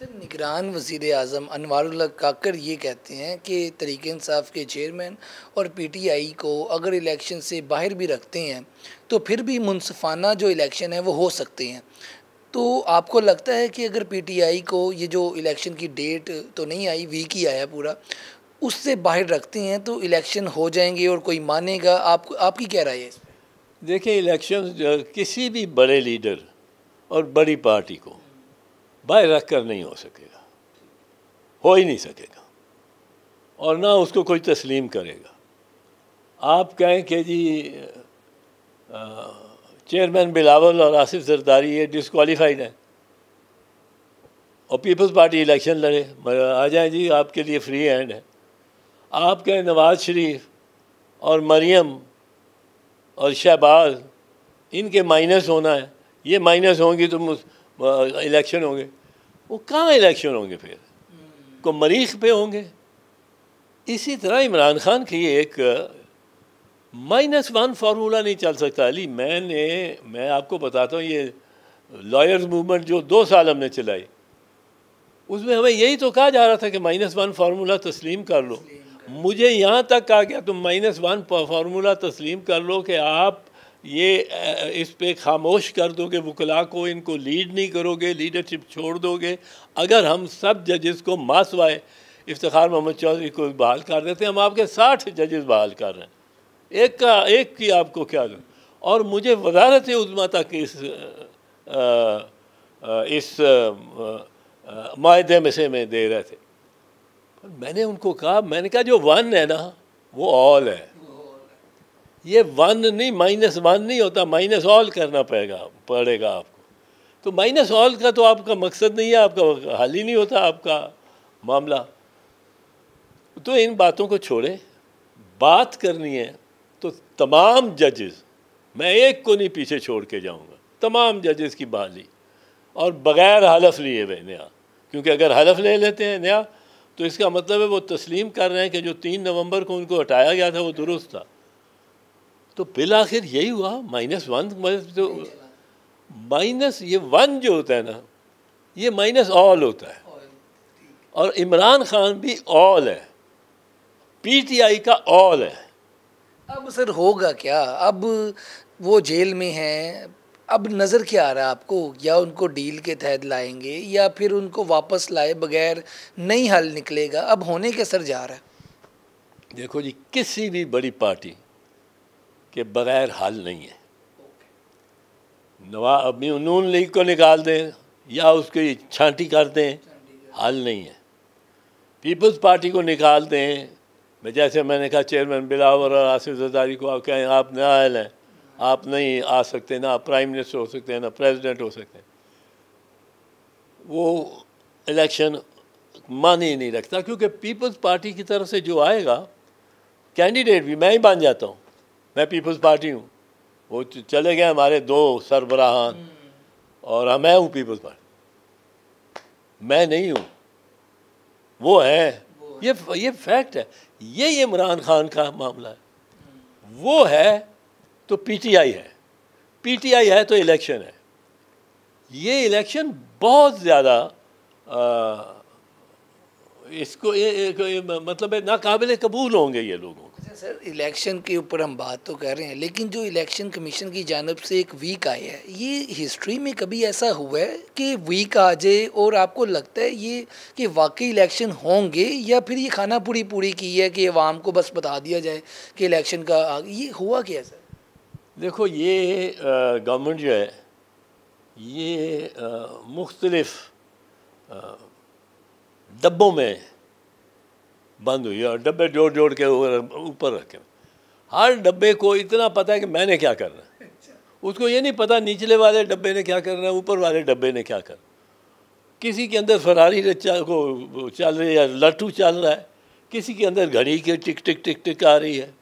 Sir निगरान वजीर अजम अनवर काकर ये कहते हैं कि तरीक इंसाफ के चेयरमैन और पी टी आई को अगर इलेक्शन से बाहर भी रखते हैं तो फिर भी मुनसफाना जो इलेक्शन है वो हो सकते हैं तो आपको लगता है कि अगर पी टी आई को ये जो इलेक्शन की डेट तो नहीं आई वीक ही आया पूरा उससे बाहर रखते हैं तो इलेक्शन हो जाएंगे और कोई मानेगा आप आपकी क्या राय है देखिए इलेक्शन किसी भी बड़े लीडर और बड़ी पार्टी को बाय रख कर नहीं हो सकेगा हो ही नहीं सकेगा और ना उसको कोई तस्लीम करेगा आप कहें कि जी चेयरमैन बिलावल और आसिफ जरदारी ये डिसकॉलीफाइड हैं और पीपल्स पार्टी इलेक्शन लड़े आ जाए जी आपके लिए फ्री हैंड है आप कहें नवाज शरीफ और मरियम और शहबाज इनके माइनस होना है ये माइनस होंगी तो इलेक्शन होंगे वो कहाँ इलेक्शन होंगे फिर हम्म। को मरीख पे होंगे इसी तरह इमरान खान की एक माइनस वन फार्मूला नहीं चल सकता अली मैंने मैं आपको बताता हूँ ये लॉयर्स मूवमेंट जो दो साल हमने चलाई उसमें हमें यही तो कहा जा रहा था कि माइनस वन फार्मूला तस्लीम कर लो मुझे यहाँ तक कहा गया तुम माइनस वन फार्मूला तस्लीम कर लो कि आप ये इस पर खामोश कर दोगे वकला को इनको लीड नहीं करोगे लीडरशिप छोड़ दोगे अगर हम सब जजेस को मासवाए इफ्तार मोहम्मद चौधरी को बहाल कर देते हैं हम आपके साठ जजेस बहाल कर रहे हैं एक का एक की आपको क्या दो और मुझे वजारत उजमा तक इस आ, आ, इस माहे में से में दे रहे थे पर मैंने उनको कहा मैंने कहा जो वन है ना वो ऑल है ये वन नहीं माइनस वन नहीं होता माइनस ऑल करना पड़ेगा पड़ेगा आपको तो माइनस ऑल का तो आपका मकसद नहीं है आपका हल ही नहीं होता आपका मामला तो इन बातों को छोड़े बात करनी है तो तमाम जजेस मैं एक को नहीं पीछे छोड़ के जाऊँगा तमाम जजेस की बहाली और बग़ैर हलफ लिए हुए नया क्योंकि अगर हलफ ले लेते हैं नया तो इसका मतलब है वो तस्लीम कर रहे हैं कि जो तीन नवंबर को उनको हटाया गया था वो दुरुस्त था तो बिल आखिर यही हुआ माइनस वन जो माइनस ये वन जो होता है ना ये माइनस ऑल होता है और इमरान खान भी ऑल है पीटीआई का ऑल है अब सर होगा क्या अब वो जेल में हैं अब नज़र क्या आ रहा है आपको या उनको डील के तहत लाएंगे या फिर उनको वापस लाए बगैर नहीं हल निकलेगा अब होने के सर जा रहा है देखो जी किसी भी बड़ी पार्टी के बग़ैर हल नहीं है नवा अपनी नून लीग को निकाल दें या उसकी छांटी कर दें हल नहीं है पीपल्स पार्टी को निकाल दें मैं जैसे मैंने कहा चेयरमैन बिलावर और आसिफ जदारी को आप कहें आप नायल हैं आप नहीं आ सकते ना आप प्राइम मिनिस्टर हो सकते हैं ना प्रेसिडेंट हो सकते हैं वो इलेक्शन मान ही नहीं रखता क्योंकि पीपल्स पार्टी की तरफ से जो आएगा कैंडिडेट भी मैं ही मान जाता हूँ मैं पीपल्स पार्टी हूँ वो चले गए हमारे दो सरबराहान हम्म। और मैं हूँ पीपल्स पार्टी मैं नहीं हूँ वो है ये ये फैक्ट है ये इमरान खान का मामला है हम्म। वो है तो पीटीआई है पीटीआई है तो इलेक्शन है ये इलेक्शन बहुत ज़्यादा इसको ए, ए, ए, मतलब नाकाबिल कबूल होंगे ये लोगों सर इलेक्शन के ऊपर हम बात तो कर रहे हैं लेकिन जो इलेक्शन कमीशन की जानब से एक वीक आया है ये हिस्ट्री में कभी ऐसा हुआ है कि वीक आ जाए और आपको लगता है ये कि वाकई इलेक्शन होंगे या फिर ये खाना पूरी पूरी की है कि आवाम को बस बता दिया जाए कि इलेक्शन का ये हुआ क्या सर देखो ये गवर्नमेंट जो है ये मुख्तलफ़ डब्बों में बंद हुई और डब्बे जोड़ जोड़ के ऊपर रखे हर डब्बे को इतना पता है कि मैंने क्या करना है अच्छा। उसको ये नहीं पता निचले वाले डब्बे ने क्या करना है ऊपर वाले डब्बे ने क्या करना किसी के अंदर फरारी को चल रही है लट्ठू चल रहा है किसी के अंदर घड़ी के टिक टिक टिक टिक आ रही है